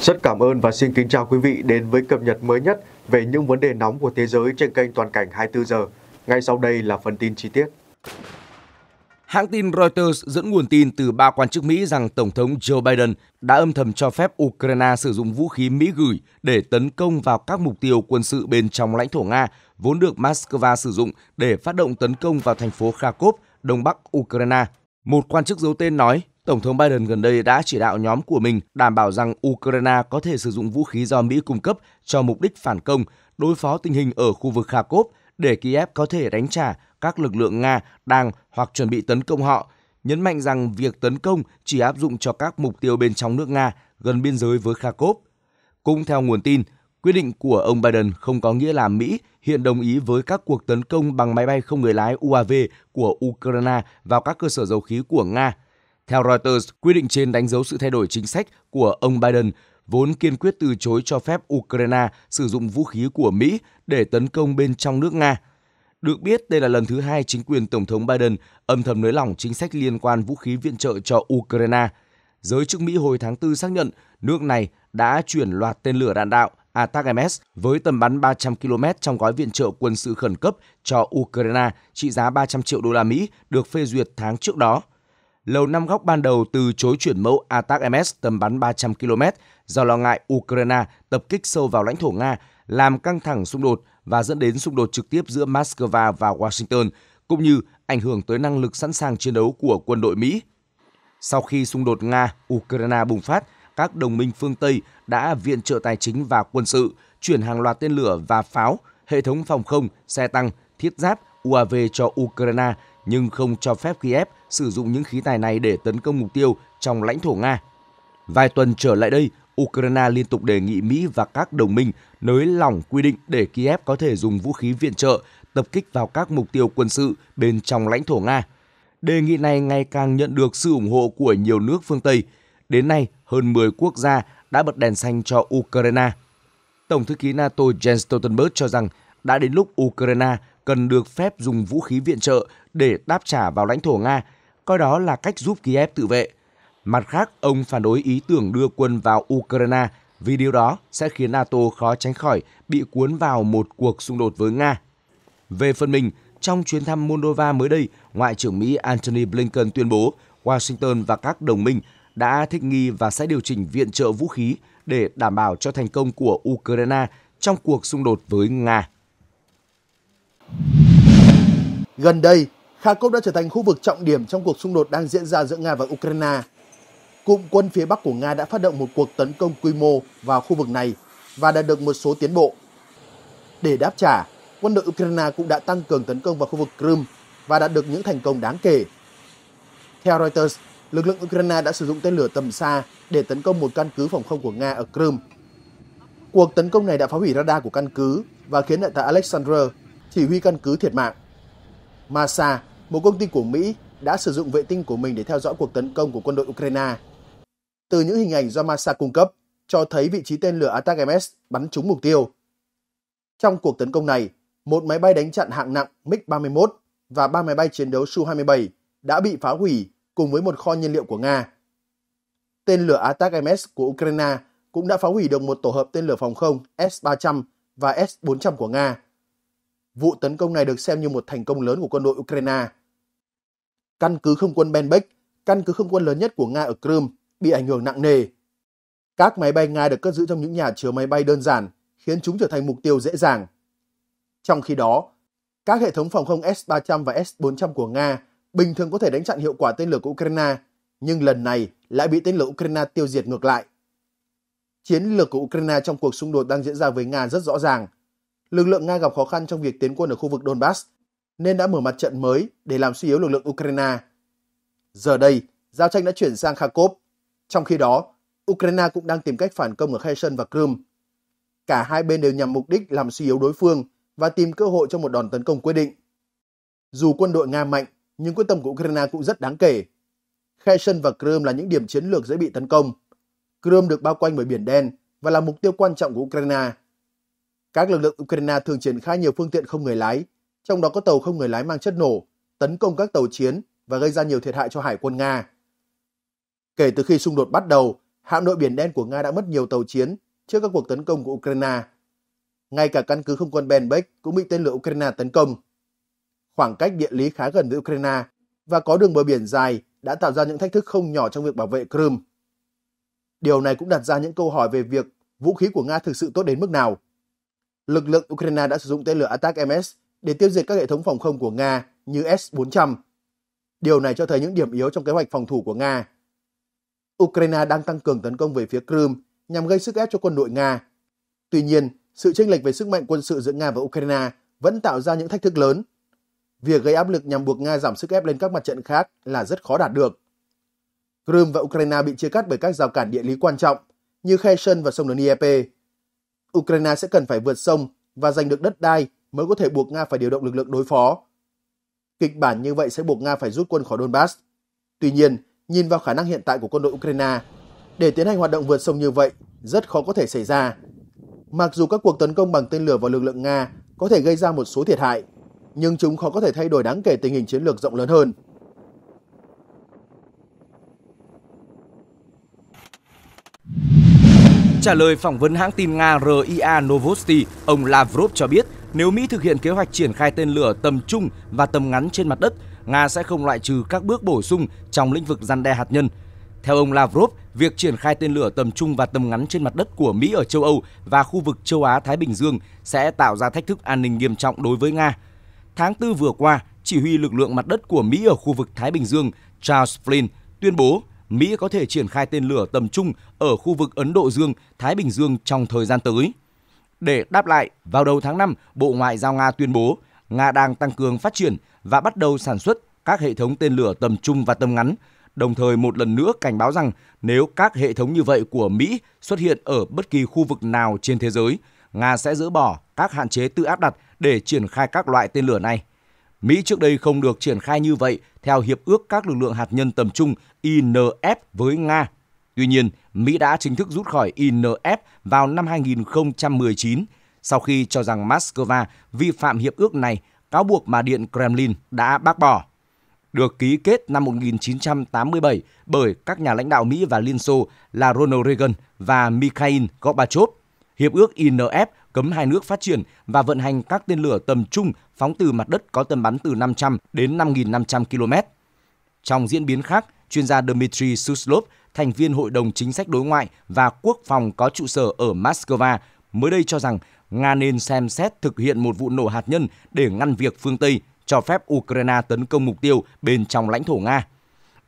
Rất cảm ơn và xin kính chào quý vị đến với cập nhật mới nhất về những vấn đề nóng của thế giới trên kênh Toàn cảnh 24 giờ. Ngay sau đây là phần tin chi tiết. Hãng tin Reuters dẫn nguồn tin từ ba quan chức Mỹ rằng Tổng thống Joe Biden đã âm thầm cho phép Ukraine sử dụng vũ khí Mỹ gửi để tấn công vào các mục tiêu quân sự bên trong lãnh thổ Nga, vốn được Moscow sử dụng để phát động tấn công vào thành phố Kharkov, đông bắc Ukraine. Một quan chức giấu tên nói Tổng thống Biden gần đây đã chỉ đạo nhóm của mình đảm bảo rằng Ukraine có thể sử dụng vũ khí do Mỹ cung cấp cho mục đích phản công, đối phó tình hình ở khu vực Kharkov để Kiev có thể đánh trả các lực lượng Nga đang hoặc chuẩn bị tấn công họ, nhấn mạnh rằng việc tấn công chỉ áp dụng cho các mục tiêu bên trong nước Nga gần biên giới với Kharkov. Cũng theo nguồn tin, quyết định của ông Biden không có nghĩa là Mỹ hiện đồng ý với các cuộc tấn công bằng máy bay không người lái UAV của Ukraine vào các cơ sở dầu khí của Nga – theo Reuters, quy định trên đánh dấu sự thay đổi chính sách của ông Biden vốn kiên quyết từ chối cho phép Ukraine sử dụng vũ khí của Mỹ để tấn công bên trong nước Nga. Được biết, đây là lần thứ hai chính quyền Tổng thống Biden âm thầm nới lỏng chính sách liên quan vũ khí viện trợ cho Ukraine. Giới chức Mỹ hồi tháng 4 xác nhận nước này đã chuyển loạt tên lửa đạn đạo ATACMS với tầm bắn 300 km trong gói viện trợ quân sự khẩn cấp cho Ukraine trị giá 300 triệu đô la Mỹ được phê duyệt tháng trước đó. Lầu Năm Góc ban đầu từ chối chuyển mẫu ATAC-MS tầm bắn 300 km do lo ngại Ukraine tập kích sâu vào lãnh thổ Nga, làm căng thẳng xung đột và dẫn đến xung đột trực tiếp giữa Moscow và Washington, cũng như ảnh hưởng tới năng lực sẵn sàng chiến đấu của quân đội Mỹ. Sau khi xung đột Nga-Ukraine bùng phát, các đồng minh phương Tây đã viện trợ tài chính và quân sự, chuyển hàng loạt tên lửa và pháo, hệ thống phòng không, xe tăng, thiết giáp, UAV cho Ukraine – nhưng không cho phép Kiev sử dụng những khí tài này để tấn công mục tiêu trong lãnh thổ Nga. Vài tuần trở lại đây, Ukraine liên tục đề nghị Mỹ và các đồng minh nới lỏng quy định để Kiev có thể dùng vũ khí viện trợ tập kích vào các mục tiêu quân sự bên trong lãnh thổ Nga. Đề nghị này ngày càng nhận được sự ủng hộ của nhiều nước phương Tây. Đến nay, hơn 10 quốc gia đã bật đèn xanh cho Ukraine. Tổng thư ký NATO Jens Stoltenberg cho rằng đã đến lúc Ukraine cần được phép dùng vũ khí viện trợ để đáp trả vào lãnh thổ Nga, coi đó là cách giúp Kiev tự vệ. Mặt khác, ông phản đối ý tưởng đưa quân vào Ukraine vì điều đó sẽ khiến NATO khó tránh khỏi bị cuốn vào một cuộc xung đột với Nga. Về phần mình, trong chuyến thăm Moldova mới đây, Ngoại trưởng Mỹ Antony Blinken tuyên bố Washington và các đồng minh đã thích nghi và sẽ điều chỉnh viện trợ vũ khí để đảm bảo cho thành công của Ukraine trong cuộc xung đột với Nga. Gần đây, Kharkov đã trở thành khu vực trọng điểm trong cuộc xung đột đang diễn ra giữa Nga và Ukraine. Cụm quân phía Bắc của Nga đã phát động một cuộc tấn công quy mô vào khu vực này và đạt được một số tiến bộ. Để đáp trả, quân đội Ukraine cũng đã tăng cường tấn công vào khu vực Crimea và đạt được những thành công đáng kể. Theo Reuters, lực lượng Ukraine đã sử dụng tên lửa tầm xa để tấn công một căn cứ phòng không của Nga ở Crimea. Cuộc tấn công này đã phá hủy radar của căn cứ và khiến đại tá Alexander, chỉ huy căn cứ thiệt mạng. Masa, một công ty của Mỹ đã sử dụng vệ tinh của mình để theo dõi cuộc tấn công của quân đội Ukraine. Từ những hình ảnh do NASA cung cấp, cho thấy vị trí tên lửa attack bắn trúng mục tiêu. Trong cuộc tấn công này, một máy bay đánh chặn hạng nặng MiG-31 và ba máy bay chiến đấu Su-27 đã bị phá hủy cùng với một kho nhiên liệu của Nga. Tên lửa attack của Ukraine cũng đã phá hủy được một tổ hợp tên lửa phòng không S-300 và S-400 của Nga. Vụ tấn công này được xem như một thành công lớn của quân đội Ukraine. Căn cứ không quân Benbek, căn cứ không quân lớn nhất của Nga ở Crimea, bị ảnh hưởng nặng nề. Các máy bay Nga được cất giữ trong những nhà chứa máy bay đơn giản, khiến chúng trở thành mục tiêu dễ dàng. Trong khi đó, các hệ thống phòng không S-300 và S-400 của Nga bình thường có thể đánh chặn hiệu quả tên lửa của Ukraine, nhưng lần này lại bị tên lửa Ukraine tiêu diệt ngược lại. Chiến lược của Ukraine trong cuộc xung đột đang diễn ra với Nga rất rõ ràng. Lực lượng Nga gặp khó khăn trong việc tiến quân ở khu vực Donbass nên đã mở mặt trận mới để làm suy yếu lực lượng Ukraine. Giờ đây, giao tranh đã chuyển sang Kharkov. Trong khi đó, Ukraine cũng đang tìm cách phản công ở Kherson và Crimea. Cả hai bên đều nhằm mục đích làm suy yếu đối phương và tìm cơ hội cho một đòn tấn công quyết định. Dù quân đội Nga mạnh, nhưng quyết tâm của Ukraine cũng rất đáng kể. Kherson và Crimea là những điểm chiến lược dễ bị tấn công. Crimea được bao quanh bởi Biển Đen và là mục tiêu quan trọng của Ukraine. Các lực lượng Ukraine thường triển khai nhiều phương tiện không người lái trong đó có tàu không người lái mang chất nổ, tấn công các tàu chiến và gây ra nhiều thiệt hại cho hải quân Nga. Kể từ khi xung đột bắt đầu, hạm đội Biển Đen của Nga đã mất nhiều tàu chiến trước các cuộc tấn công của Ukraine. Ngay cả căn cứ không quân Benbek cũng bị tên lửa Ukraine tấn công. Khoảng cách địa lý khá gần với Ukraine và có đường bờ biển dài đã tạo ra những thách thức không nhỏ trong việc bảo vệ Crimea. Điều này cũng đặt ra những câu hỏi về việc vũ khí của Nga thực sự tốt đến mức nào. Lực lượng Ukraine đã sử dụng tên lửa Attack MS để tiêu diệt các hệ thống phòng không của Nga như S-400. Điều này cho thấy những điểm yếu trong kế hoạch phòng thủ của Nga. Ukraine đang tăng cường tấn công về phía Crimea nhằm gây sức ép cho quân đội Nga. Tuy nhiên, sự chênh lệch về sức mạnh quân sự giữa Nga và Ukraine vẫn tạo ra những thách thức lớn. Việc gây áp lực nhằm buộc Nga giảm sức ép lên các mặt trận khác là rất khó đạt được. Crimea và Ukraine bị chia cắt bởi các rào cản địa lý quan trọng như khe và sông Dnieper. Ukraine sẽ cần phải vượt sông và giành được đất đai mới có thể buộc Nga phải điều động lực lượng đối phó. Kịch bản như vậy sẽ buộc Nga phải rút quân khỏi Donbass. Tuy nhiên, nhìn vào khả năng hiện tại của quân đội Ukraine, để tiến hành hoạt động vượt sông như vậy rất khó có thể xảy ra. Mặc dù các cuộc tấn công bằng tên lửa vào lực lượng Nga có thể gây ra một số thiệt hại, nhưng chúng khó có thể thay đổi đáng kể tình hình chiến lược rộng lớn hơn. Trả lời phỏng vấn hãng tin Nga RIA Novosti, ông Lavrov cho biết nếu Mỹ thực hiện kế hoạch triển khai tên lửa tầm trung và tầm ngắn trên mặt đất, Nga sẽ không loại trừ các bước bổ sung trong lĩnh vực gian đe hạt nhân. Theo ông Lavrov, việc triển khai tên lửa tầm trung và tầm ngắn trên mặt đất của Mỹ ở châu Âu và khu vực châu Á-Thái Bình Dương sẽ tạo ra thách thức an ninh nghiêm trọng đối với Nga. Tháng 4 vừa qua, chỉ huy lực lượng mặt đất của Mỹ ở khu vực Thái Bình Dương Charles Flynn tuyên bố Mỹ có thể triển khai tên lửa tầm trung ở khu vực Ấn Độ Dương, Thái Bình Dương trong thời gian tới. Để đáp lại, vào đầu tháng 5, Bộ Ngoại giao Nga tuyên bố Nga đang tăng cường phát triển và bắt đầu sản xuất các hệ thống tên lửa tầm trung và tầm ngắn, đồng thời một lần nữa cảnh báo rằng nếu các hệ thống như vậy của Mỹ xuất hiện ở bất kỳ khu vực nào trên thế giới, Nga sẽ dỡ bỏ các hạn chế tự áp đặt để triển khai các loại tên lửa này. Mỹ trước đây không được triển khai như vậy theo Hiệp ước các lực lượng hạt nhân tầm trung INF với Nga Tuy nhiên, Mỹ đã chính thức rút khỏi INF vào năm 2019 sau khi cho rằng Moscow vi phạm hiệp ước này, cáo buộc mà Điện Kremlin đã bác bỏ. Được ký kết năm 1987 bởi các nhà lãnh đạo Mỹ và Liên Xô là Ronald Reagan và Mikhail Gorbachev, hiệp ước INF cấm hai nước phát triển và vận hành các tên lửa tầm trung phóng từ mặt đất có tầm bắn từ 500 đến 5.500 km. Trong diễn biến khác, chuyên gia Dmitry Suslov thành viên Hội đồng Chính sách Đối ngoại và Quốc phòng có trụ sở ở Moscow, mới đây cho rằng Nga nên xem xét thực hiện một vụ nổ hạt nhân để ngăn việc phương Tây cho phép Ukraine tấn công mục tiêu bên trong lãnh thổ Nga.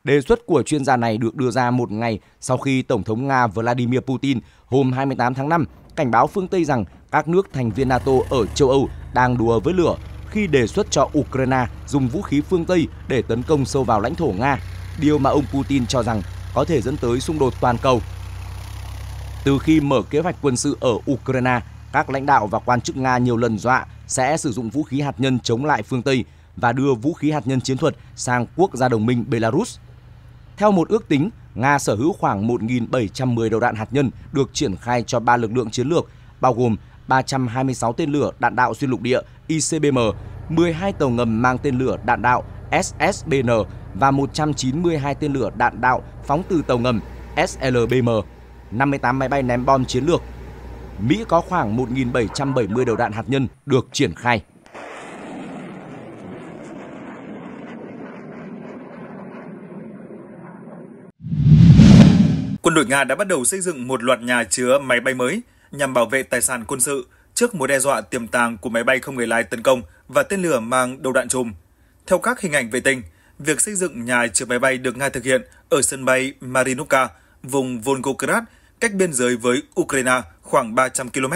Đề xuất của chuyên gia này được đưa ra một ngày sau khi Tổng thống Nga Vladimir Putin hôm 28 tháng 5 cảnh báo phương Tây rằng các nước thành viên NATO ở châu Âu đang đùa với lửa khi đề xuất cho Ukraine dùng vũ khí phương Tây để tấn công sâu vào lãnh thổ Nga, điều mà ông Putin cho rằng có thể dẫn tới xung đột toàn cầu. Từ khi mở kế hoạch quân sự ở Ukraine, các lãnh đạo và quan chức Nga nhiều lần dọa sẽ sử dụng vũ khí hạt nhân chống lại phương Tây và đưa vũ khí hạt nhân chiến thuật sang quốc gia đồng minh Belarus. Theo một ước tính, Nga sở hữu khoảng 1.710 đầu đạn hạt nhân được triển khai cho ba lực lượng chiến lược, bao gồm 326 tên lửa đạn đạo xuyên lục địa ICBM, 12 tàu ngầm mang tên lửa đạn đạo SSBN và 192 tên lửa đạn đạo phóng từ tàu ngầm SLBM, 58 máy bay ném bom chiến lược. Mỹ có khoảng 1.770 đầu đạn hạt nhân được triển khai. Quân đội Nga đã bắt đầu xây dựng một loạt nhà chứa máy bay mới nhằm bảo vệ tài sản quân sự trước mối đe dọa tiềm tàng của máy bay không người lái tấn công và tên lửa mang đầu đạn chùm. Theo các hình ảnh vệ tinh, việc xây dựng nhà chở máy bay được Nga thực hiện ở sân bay Marinovka, vùng Volgograd, cách biên giới với Ukraine khoảng 300 km.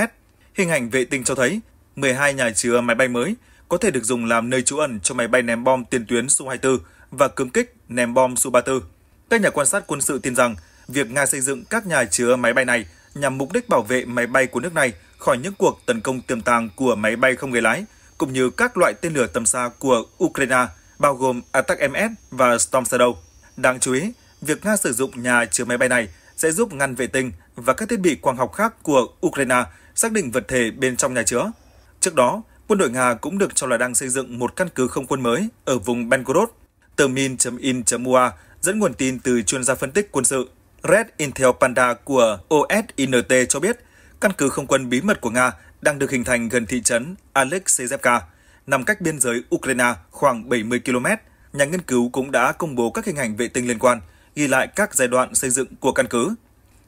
Hình ảnh vệ tinh cho thấy 12 nhà chứa máy bay mới có thể được dùng làm nơi trú ẩn cho máy bay ném bom tiền tuyến Su-24 và cứng kích ném bom Su-34. Các nhà quan sát quân sự tin rằng việc Nga xây dựng các nhà chứa máy bay này nhằm mục đích bảo vệ máy bay của nước này khỏi những cuộc tấn công tiềm tàng của máy bay không người lái, cũng như các loại tên lửa tầm xa của Ukraine – bao gồm Attack-MS và Storm Shadow. Đáng chú ý, việc Nga sử dụng nhà chứa máy bay này sẽ giúp ngăn vệ tinh và các thiết bị quang học khác của Ukraine xác định vật thể bên trong nhà chứa. Trước đó, quân đội Nga cũng được cho là đang xây dựng một căn cứ không quân mới ở vùng Belgorod. Tờ min.in.ua dẫn nguồn tin từ chuyên gia phân tích quân sự Red Intel Panda của OSINT cho biết căn cứ không quân bí mật của Nga đang được hình thành gần thị trấn Alexeyevka nằm cách biên giới Ukraine khoảng 70 km, nhà nghiên cứu cũng đã công bố các hình ảnh vệ tinh liên quan, ghi lại các giai đoạn xây dựng của căn cứ.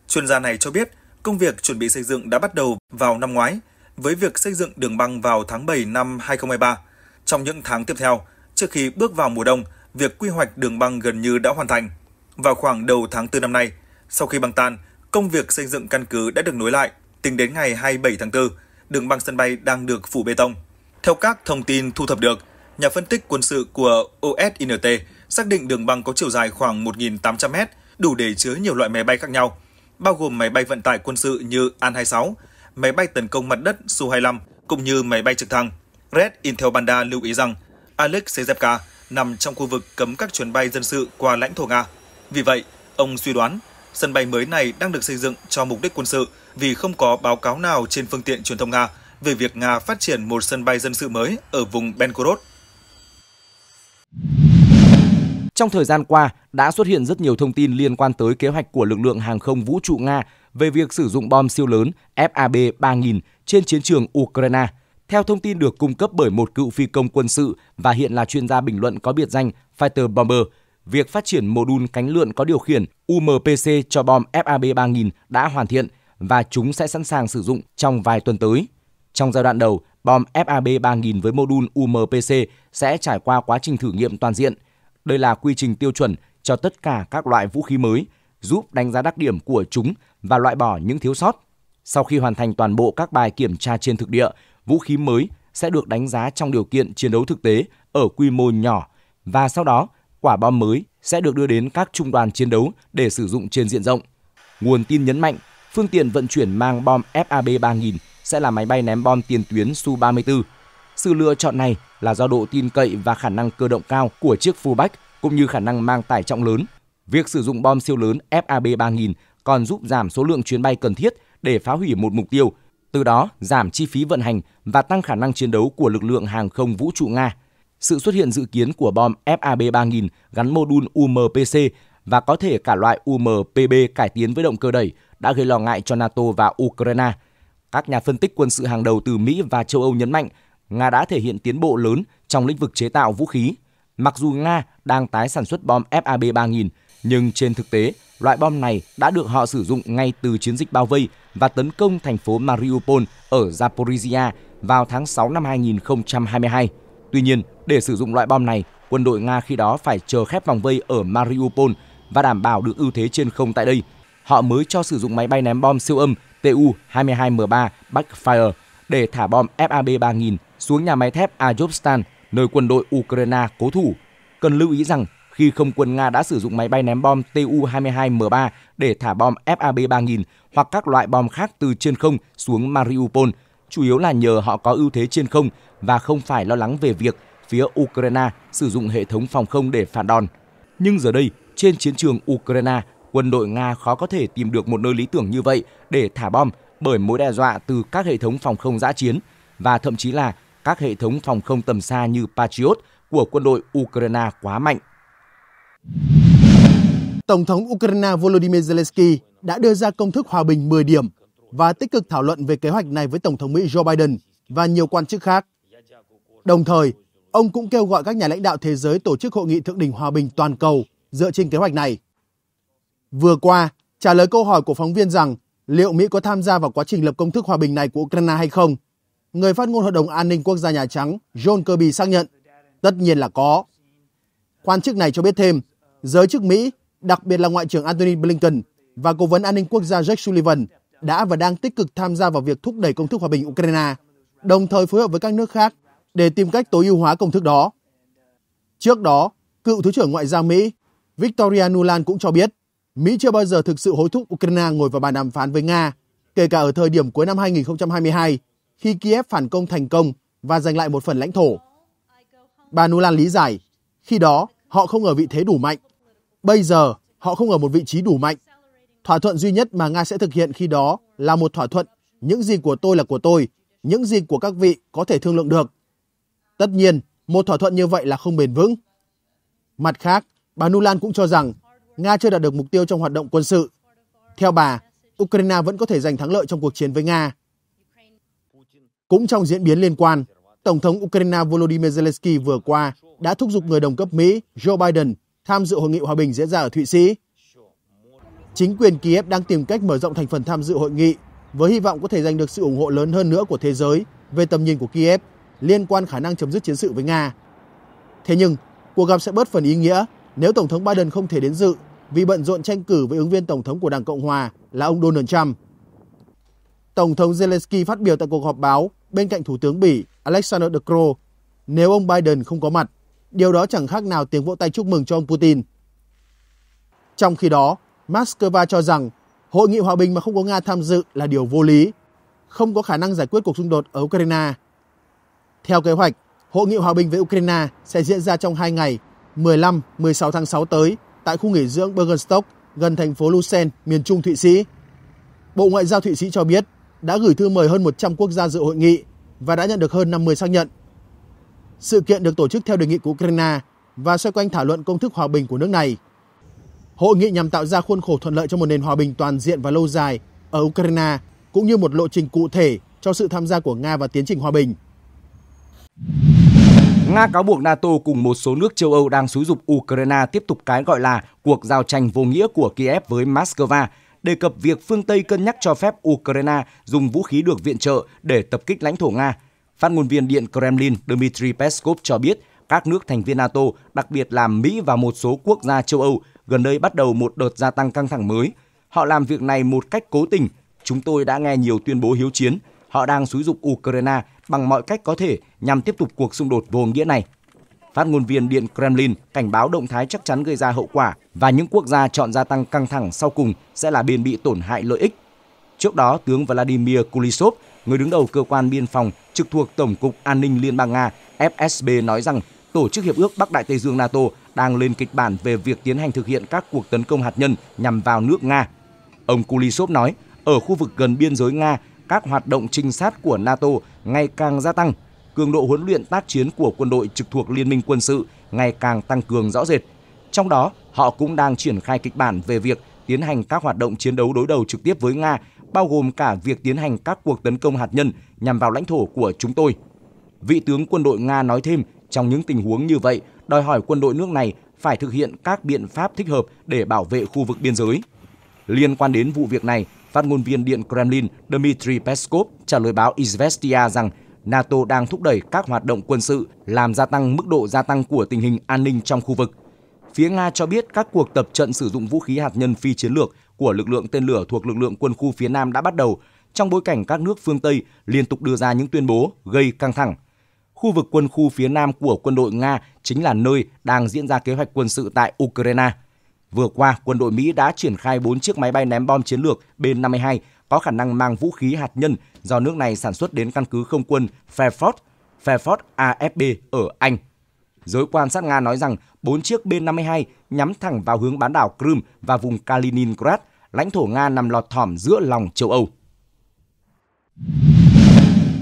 Chuyên gia này cho biết, công việc chuẩn bị xây dựng đã bắt đầu vào năm ngoái, với việc xây dựng đường băng vào tháng 7 năm 2023. Trong những tháng tiếp theo, trước khi bước vào mùa đông, việc quy hoạch đường băng gần như đã hoàn thành. Vào khoảng đầu tháng 4 năm nay, sau khi băng tan, công việc xây dựng căn cứ đã được nối lại. Tính đến ngày 27 tháng 4, đường băng sân bay đang được phủ bê tông. Theo các thông tin thu thập được, nhà phân tích quân sự của OSINT xác định đường băng có chiều dài khoảng 1 800 mét đủ để chứa nhiều loại máy bay khác nhau, bao gồm máy bay vận tải quân sự như An-26, máy bay tấn công mặt đất Su-25 cũng như máy bay trực thăng. Red Intel Banda lưu ý rằng Alex Sezepka nằm trong khu vực cấm các chuyến bay dân sự qua lãnh thổ Nga. Vì vậy, ông suy đoán sân bay mới này đang được xây dựng cho mục đích quân sự vì không có báo cáo nào trên phương tiện truyền thông Nga về việc Nga phát triển một sân bay dân sự mới ở vùng Belgorod. Trong thời gian qua, đã xuất hiện rất nhiều thông tin liên quan tới kế hoạch của lực lượng hàng không vũ trụ Nga về việc sử dụng bom siêu lớn FAB 3000 trên chiến trường Ukraine. Theo thông tin được cung cấp bởi một cựu phi công quân sự và hiện là chuyên gia bình luận có biệt danh Fighter Bomber, việc phát triển mô đun cánh lượn có điều khiển UMPC cho bom FAB 3000 đã hoàn thiện và chúng sẽ sẵn sàng sử dụng trong vài tuần tới. Trong giai đoạn đầu, bom FAB 3000 với mô đun UMPC sẽ trải qua quá trình thử nghiệm toàn diện. Đây là quy trình tiêu chuẩn cho tất cả các loại vũ khí mới, giúp đánh giá đặc điểm của chúng và loại bỏ những thiếu sót. Sau khi hoàn thành toàn bộ các bài kiểm tra trên thực địa, vũ khí mới sẽ được đánh giá trong điều kiện chiến đấu thực tế ở quy mô nhỏ và sau đó quả bom mới sẽ được đưa đến các trung đoàn chiến đấu để sử dụng trên diện rộng. Nguồn tin nhấn mạnh, phương tiện vận chuyển mang bom FAB 3000 sẽ là máy bay ném bom tiền tuyến Su-34. Sự lựa chọn này là do độ tin cậy và khả năng cơ động cao của chiếc fullback cũng như khả năng mang tải trọng lớn. Việc sử dụng bom siêu lớn FAB 3000 còn giúp giảm số lượng chuyến bay cần thiết để phá hủy một mục tiêu, từ đó giảm chi phí vận hành và tăng khả năng chiến đấu của lực lượng hàng không vũ trụ Nga. Sự xuất hiện dự kiến của bom FAB 3000 gắn mô đun UMPC và có thể cả loại UMPB cải tiến với động cơ đẩy đã gây lo ngại cho NATO và Ukraine – các nhà phân tích quân sự hàng đầu từ Mỹ và châu Âu nhấn mạnh Nga đã thể hiện tiến bộ lớn trong lĩnh vực chế tạo vũ khí. Mặc dù Nga đang tái sản xuất bom FAB 3000, nhưng trên thực tế, loại bom này đã được họ sử dụng ngay từ chiến dịch bao vây và tấn công thành phố Mariupol ở Zaporizhia vào tháng 6 năm 2022. Tuy nhiên, để sử dụng loại bom này, quân đội Nga khi đó phải chờ khép vòng vây ở Mariupol và đảm bảo được ưu thế trên không tại đây. Họ mới cho sử dụng máy bay ném bom siêu âm Tu-22M3 Backfire để thả bom FAB-3000 xuống nhà máy thép Azovstan, nơi quân đội Ukraine cố thủ. Cần lưu ý rằng khi không quân Nga đã sử dụng máy bay ném bom Tu-22M3 để thả bom FAB-3000 hoặc các loại bom khác từ trên không xuống Mariupol, chủ yếu là nhờ họ có ưu thế trên không và không phải lo lắng về việc phía Ukraine sử dụng hệ thống phòng không để phản đòn. Nhưng giờ đây, trên chiến trường Ukraine quân đội Nga khó có thể tìm được một nơi lý tưởng như vậy để thả bom bởi mối đe dọa từ các hệ thống phòng không giã chiến và thậm chí là các hệ thống phòng không tầm xa như Patriot của quân đội Ukraine quá mạnh. Tổng thống Ukraine Volodymyr Zelensky đã đưa ra công thức hòa bình 10 điểm và tích cực thảo luận về kế hoạch này với Tổng thống Mỹ Joe Biden và nhiều quan chức khác. Đồng thời, ông cũng kêu gọi các nhà lãnh đạo thế giới tổ chức hội nghị thượng đỉnh hòa bình toàn cầu dựa trên kế hoạch này. Vừa qua, trả lời câu hỏi của phóng viên rằng liệu Mỹ có tham gia vào quá trình lập công thức hòa bình này của Ukraine hay không, người phát ngôn Hội đồng An ninh Quốc gia Nhà Trắng John Kirby xác nhận, tất nhiên là có. Quan chức này cho biết thêm, giới chức Mỹ, đặc biệt là Ngoại trưởng Antony Blinken và Cố vấn An ninh Quốc gia Jake Sullivan đã và đang tích cực tham gia vào việc thúc đẩy công thức hòa bình Ukraine, đồng thời phối hợp với các nước khác để tìm cách tối ưu hóa công thức đó. Trước đó, cựu Thứ trưởng Ngoại giao Mỹ Victoria Nuland cũng cho biết Mỹ chưa bao giờ thực sự hối thúc Ukraine ngồi vào bàn đàm phán với Nga, kể cả ở thời điểm cuối năm 2022 khi Kiev phản công thành công và giành lại một phần lãnh thổ. Bà Nulan lý giải, khi đó họ không ở vị thế đủ mạnh. Bây giờ họ không ở một vị trí đủ mạnh. Thỏa thuận duy nhất mà Nga sẽ thực hiện khi đó là một thỏa thuận những gì của tôi là của tôi, những gì của các vị có thể thương lượng được. Tất nhiên, một thỏa thuận như vậy là không bền vững. Mặt khác, bà Nulan cũng cho rằng Nga chưa đạt được mục tiêu trong hoạt động quân sự. Theo bà, Ukraine vẫn có thể giành thắng lợi trong cuộc chiến với Nga. Cũng trong diễn biến liên quan, Tổng thống Ukraine Volodymyr Zelensky vừa qua đã thúc giục người đồng cấp Mỹ Joe Biden tham dự hội nghị hòa bình diễn ra ở Thụy Sĩ. Chính quyền Kiev đang tìm cách mở rộng thành phần tham dự hội nghị với hy vọng có thể giành được sự ủng hộ lớn hơn nữa của thế giới về tầm nhìn của Kiev liên quan khả năng chấm dứt chiến sự với Nga. Thế nhưng, cuộc gặp sẽ bớt phần ý nghĩa nếu Tổng thống Biden không thể đến dự vì bận rộn tranh cử với ứng viên Tổng thống của Đảng Cộng Hòa là ông Donald Trump. Tổng thống Zelensky phát biểu tại cuộc họp báo bên cạnh Thủ tướng Bỉ Alexander De Croo nếu ông Biden không có mặt. Điều đó chẳng khác nào tiếng vỗ tay chúc mừng cho ông Putin. Trong khi đó, Moscow cho rằng hội nghị hòa bình mà không có Nga tham dự là điều vô lý, không có khả năng giải quyết cuộc xung đột ở Ukraine. Theo kế hoạch, hội nghị hòa bình với Ukraine sẽ diễn ra trong 2 ngày, 15-16 tháng 6 tới tại khu nghỉ dưỡng Bergenstock gần thành phố Lucerne, miền trung Thụy Sĩ. Bộ Ngoại giao Thụy Sĩ cho biết đã gửi thư mời hơn 100 quốc gia dự hội nghị và đã nhận được hơn 50 xác nhận. Sự kiện được tổ chức theo đề nghị của Ukraine và xoay quanh thảo luận công thức hòa bình của nước này. Hội nghị nhằm tạo ra khuôn khổ thuận lợi cho một nền hòa bình toàn diện và lâu dài ở Ukraine cũng như một lộ trình cụ thể cho sự tham gia của Nga vào tiến trình hòa bình. Nga cáo buộc NATO cùng một số nước châu Âu đang xúi dục Ukraine tiếp tục cái gọi là cuộc giao tranh vô nghĩa của Kiev với Moscow, đề cập việc phương Tây cân nhắc cho phép Ukraine dùng vũ khí được viện trợ để tập kích lãnh thổ Nga. Phát ngôn viên Điện Kremlin Dmitry Peskov cho biết các nước thành viên NATO, đặc biệt là Mỹ và một số quốc gia châu Âu, gần đây bắt đầu một đợt gia tăng căng thẳng mới. Họ làm việc này một cách cố tình. Chúng tôi đã nghe nhiều tuyên bố hiếu chiến. Họ đang xúi dục Ukraine bằng mọi cách có thể nhằm tiếp tục cuộc xung đột vô nghĩa này. Phát ngôn viên Điện Kremlin cảnh báo động thái chắc chắn gây ra hậu quả và những quốc gia chọn gia tăng căng thẳng sau cùng sẽ là bên bị tổn hại lợi ích. Trước đó, tướng Vladimir Kulisov, người đứng đầu cơ quan biên phòng trực thuộc Tổng cục An ninh Liên bang Nga FSB nói rằng Tổ chức Hiệp ước Bắc Đại Tây Dương NATO đang lên kịch bản về việc tiến hành thực hiện các cuộc tấn công hạt nhân nhằm vào nước Nga. Ông Kulisov nói, ở khu vực gần biên giới Nga các hoạt động trinh sát của NATO ngày càng gia tăng, cường độ huấn luyện tác chiến của quân đội trực thuộc Liên minh quân sự ngày càng tăng cường rõ rệt. Trong đó, họ cũng đang triển khai kịch bản về việc tiến hành các hoạt động chiến đấu đối đầu trực tiếp với Nga, bao gồm cả việc tiến hành các cuộc tấn công hạt nhân nhằm vào lãnh thổ của chúng tôi. Vị tướng quân đội Nga nói thêm, trong những tình huống như vậy, đòi hỏi quân đội nước này phải thực hiện các biện pháp thích hợp để bảo vệ khu vực biên giới. Liên quan đến vụ việc này, Phát ngôn viên Điện Kremlin Dmitry Peskov trả lời báo Izvestia rằng NATO đang thúc đẩy các hoạt động quân sự làm gia tăng mức độ gia tăng của tình hình an ninh trong khu vực. Phía Nga cho biết các cuộc tập trận sử dụng vũ khí hạt nhân phi chiến lược của lực lượng tên lửa thuộc lực lượng quân khu phía Nam đã bắt đầu trong bối cảnh các nước phương Tây liên tục đưa ra những tuyên bố gây căng thẳng. Khu vực quân khu phía Nam của quân đội Nga chính là nơi đang diễn ra kế hoạch quân sự tại Ukraine – Vừa qua, quân đội Mỹ đã triển khai 4 chiếc máy bay ném bom chiến lược B-52 có khả năng mang vũ khí hạt nhân do nước này sản xuất đến căn cứ không quân Fairford, Fairford AFB ở Anh. Giới quan sát Nga nói rằng 4 chiếc B-52 nhắm thẳng vào hướng bán đảo Crimea và vùng Kaliningrad, lãnh thổ Nga nằm lọt thỏm giữa lòng châu Âu.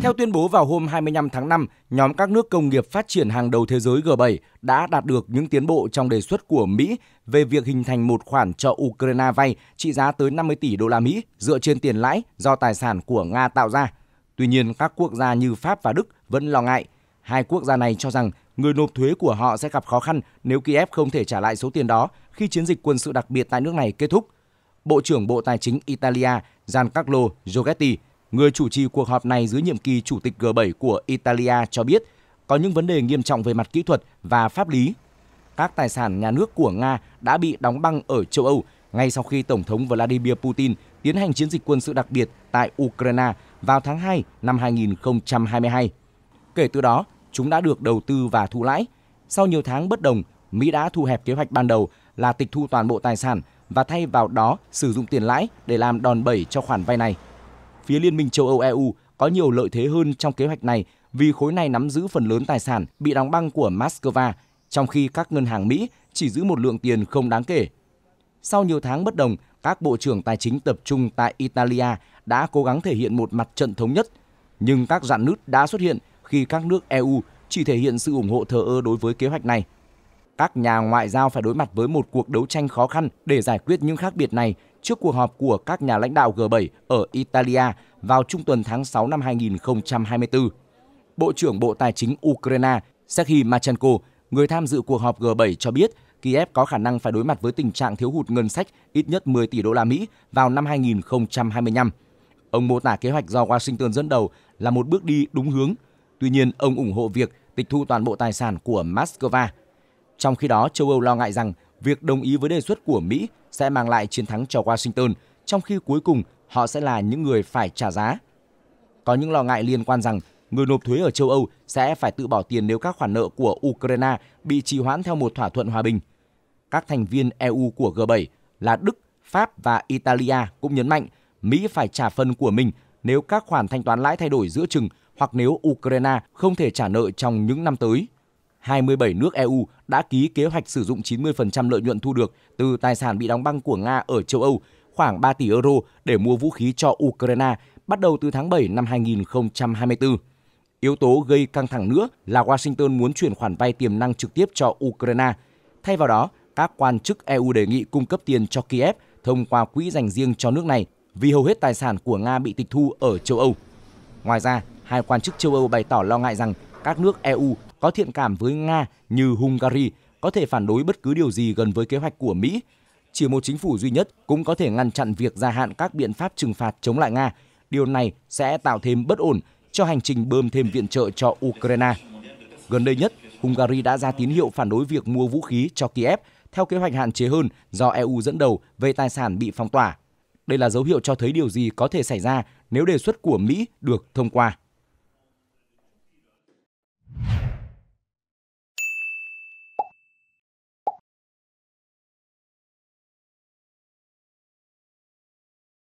Theo tuyên bố vào hôm 25 tháng 5, nhóm các nước công nghiệp phát triển hàng đầu thế giới G7 đã đạt được những tiến bộ trong đề xuất của Mỹ về việc hình thành một khoản cho Ukraine vay trị giá tới 50 tỷ đô la Mỹ dựa trên tiền lãi do tài sản của Nga tạo ra. Tuy nhiên, các quốc gia như Pháp và Đức vẫn lo ngại. Hai quốc gia này cho rằng người nộp thuế của họ sẽ gặp khó khăn nếu Kiev không thể trả lại số tiền đó khi chiến dịch quân sự đặc biệt tại nước này kết thúc. Bộ trưởng Bộ Tài chính Italia Giancarlo Giorgetti Người chủ trì cuộc họp này dưới nhiệm kỳ chủ tịch G7 của Italia cho biết có những vấn đề nghiêm trọng về mặt kỹ thuật và pháp lý. Các tài sản nhà nước của Nga đã bị đóng băng ở châu Âu ngay sau khi Tổng thống Vladimir Putin tiến hành chiến dịch quân sự đặc biệt tại Ukraine vào tháng 2 năm 2022. Kể từ đó, chúng đã được đầu tư và thu lãi. Sau nhiều tháng bất đồng, Mỹ đã thu hẹp kế hoạch ban đầu là tịch thu toàn bộ tài sản và thay vào đó sử dụng tiền lãi để làm đòn bẩy cho khoản vay này phía Liên minh châu Âu EU có nhiều lợi thế hơn trong kế hoạch này vì khối này nắm giữ phần lớn tài sản bị đóng băng của Moscow, trong khi các ngân hàng Mỹ chỉ giữ một lượng tiền không đáng kể. Sau nhiều tháng bất đồng, các bộ trưởng tài chính tập trung tại Italia đã cố gắng thể hiện một mặt trận thống nhất, nhưng các dạn nứt đã xuất hiện khi các nước EU chỉ thể hiện sự ủng hộ thờ ơ đối với kế hoạch này – các nhà ngoại giao phải đối mặt với một cuộc đấu tranh khó khăn để giải quyết những khác biệt này trước cuộc họp của các nhà lãnh đạo G7 ở Italia vào trung tuần tháng 6 năm 2024. Bộ trưởng Bộ Tài chính Ukraine Serhiy Machenko, người tham dự cuộc họp G7 cho biết Kiev có khả năng phải đối mặt với tình trạng thiếu hụt ngân sách ít nhất 10 tỷ đô la Mỹ vào năm 2025. Ông mô tả kế hoạch do Washington dẫn đầu là một bước đi đúng hướng. Tuy nhiên, ông ủng hộ việc tịch thu toàn bộ tài sản của Moscow trong khi đó, châu Âu lo ngại rằng việc đồng ý với đề xuất của Mỹ sẽ mang lại chiến thắng cho Washington, trong khi cuối cùng họ sẽ là những người phải trả giá. Có những lo ngại liên quan rằng người nộp thuế ở châu Âu sẽ phải tự bỏ tiền nếu các khoản nợ của Ukraine bị trì hoãn theo một thỏa thuận hòa bình. Các thành viên EU của G7 là Đức, Pháp và Italia cũng nhấn mạnh Mỹ phải trả phần của mình nếu các khoản thanh toán lãi thay đổi giữa chừng hoặc nếu Ukraine không thể trả nợ trong những năm tới. 27 nước EU đã ký kế hoạch sử dụng 90% lợi nhuận thu được từ tài sản bị đóng băng của Nga ở châu Âu, khoảng 3 tỷ euro để mua vũ khí cho Ukraine bắt đầu từ tháng 7 năm 2024. Yếu tố gây căng thẳng nữa là Washington muốn chuyển khoản vay tiềm năng trực tiếp cho Ukraine. Thay vào đó, các quan chức EU đề nghị cung cấp tiền cho Kiev thông qua quỹ dành riêng cho nước này vì hầu hết tài sản của Nga bị tịch thu ở châu Âu. Ngoài ra, hai quan chức châu Âu bày tỏ lo ngại rằng các nước EU có thiện cảm với Nga như Hungary có thể phản đối bất cứ điều gì gần với kế hoạch của Mỹ. Chỉ một chính phủ duy nhất cũng có thể ngăn chặn việc gia hạn các biện pháp trừng phạt chống lại Nga. Điều này sẽ tạo thêm bất ổn cho hành trình bơm thêm viện trợ cho Ukraine. Gần đây nhất, Hungary đã ra tín hiệu phản đối việc mua vũ khí cho Kiev theo kế hoạch hạn chế hơn do EU dẫn đầu về tài sản bị phong tỏa. Đây là dấu hiệu cho thấy điều gì có thể xảy ra nếu đề xuất của Mỹ được thông qua.